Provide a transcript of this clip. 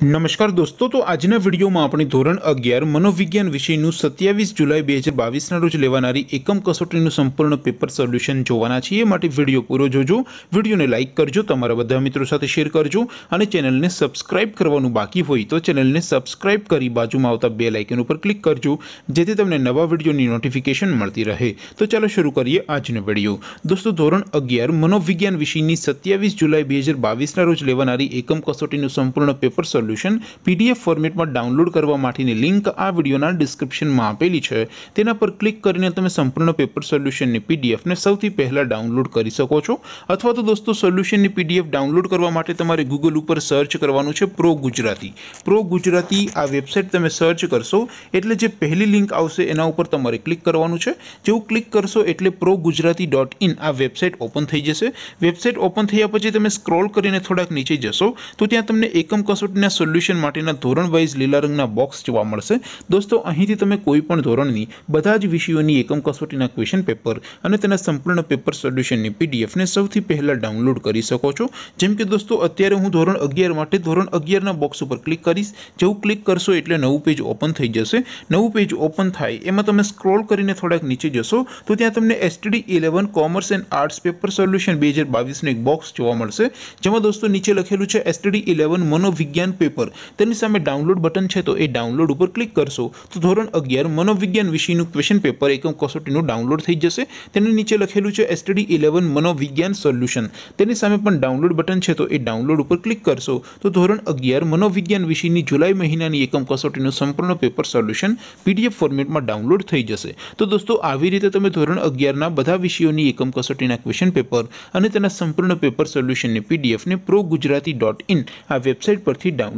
नमस्कार दोस्तों तो आज ने वीडियो में अपनी ધોરણ 11 મનોવિજ્ઞાન વિષય નું 27 જુલાઈ 2022 ના રોજ લેવાણારી એકમ કસોટી નું સંપૂર્ણ પેપર સોલ્યુશન જોવાના છે માટે વિડિયો પૂરો જોજો વિડિયોને લાઈક કરજો તમારા બધા મિત્રો સાથે શેર કરજો અને ચેનલને સબ્સ્ક્રાઇબ કરવાનું બાકી હોય તો ચેનલને સબ્સ્ક્રાઇબ કરી બાજુમાં આવતા બેલ આઇકન ઉપર ક્લિક કરજો જેથી તમને નવા વિડિયોની નોટિફિકેશન મળતી રહે તો ચાલો શરૂ કરીએ આજ ને વિડિયો दोस्तों ધોરણ 11 મનોવિજ્ઞાન વિષય ની 27 જુલાઈ 2022 ના રોજ લેવાણારી એકમ કસોટી નું સંપૂર્ણ પેપર સોલ્યુશન પીડીએફ ફોર્મેટમાં ડાઉનલોડ કરવા માટેની લિંક આ વિડિયોના ડિસ્ક્રિપ્શનમાં આપેલી છે તેના પર ક્લિક કરીને તમે સંપૂર્ણ પેપર સોલ્યુશન ને પીડીએફ ને સૌથી પહેલા ડાઉનલોડ કરી શકો છો અથવા તો દોસ્તો સોલ્યુશન ની પીડીએફ ડાઉનલોડ કરવા માટે તમારે Google ઉપર સર્ચ કરવાનું છે પ્રો ગુજરાતી પ્રો ગુજરાતી આ વેબસાઈટ તમે સર્ચ કરશો એટલે જે પહેલી લિંક આવશે એના ઉપર તમારે ક્લિક કરવાનું છે જેવું ક્લિક કરશો એટલે progujarati.in આ વેબસાઈટ ઓપન થઈ જશે વેબસાઈટ ઓપન થઈયા પછી તમે સ્ક્રોલ કરીને થોડક નીચે જશો તો ત્યાં તમને એકમ કસોટીને સોલ્યુશન માટિના ધોરણ વાઇઝ લીલા રંગના બોક્સ જોવા મળશે દોસ્તો અહીંથી તમે કોઈપણ ધોરણની બધા જ વિષયોની એકમ કસોટીના ક્વેશ્ચન પેપર અને તેના સંપૂર્ણ પેપર સોલ્યુશનની પીડીએફ ને સૌથી પહેલા ડાઉનલોડ કરી શકો છો જેમ કે દોસ્તો અત્યારે હું ધોરણ 11 માટે ધોરણ 11 ના બોક્સ ઉપર ક્લિક કરીશ જેઉ ક્લિક કરશો એટલે નવું પેજ ઓપન થઈ જશે નવું પેજ ઓપન થાય એમાં તમે સ્ક્રોલ કરીને થોડક નીચે જશો તો ત્યાં તમને STD 11 commerce and arts paper solution 2022 નો એક બોક્સ જોવા મળશે જેમાં દોસ્તો નીચે લખેલું છે STD 11 મનોવિજ્ઞાન પર તેની સામે ડાઉનલોડ બટન છે તો એ ડાઉનલોડ ઉપર ક્લિક કરશો તો ધોરણ 11 મનોવિજ્ઞાન વિષયનું ક્વેશ્ચન પેપર એકમ કસોટીનું ડાઉનલોડ થઈ જશે તેની નીચે લખેલું છે STD 11 મનોવિજ્ઞાન સોલ્યુશન તેની સામે પણ ડાઉનલોડ બટન છે તો એ ડાઉનલોડ ઉપર ક્લિક કરશો તો ધોરણ 11 મનોવિજ્ઞાન વિષયની જુલાઈ મહિનાની એકમ કસોટીનું સંપૂર્ણ પેપર સોલ્યુશન PDF ફોર્મેટમાં ડાઉનલોડ થઈ જશે તો દોસ્તો આવી રીતે તમે ધોરણ 11 ના બધા વિષયોની એકમ કસોટીના ક્વેશ્ચન પેપર અને તેના સંપૂર્ણ પેપર સોલ્યુશન ને PDF ને progujarati.in આ વેબસાઈટ પરથી ડાઉનલોડ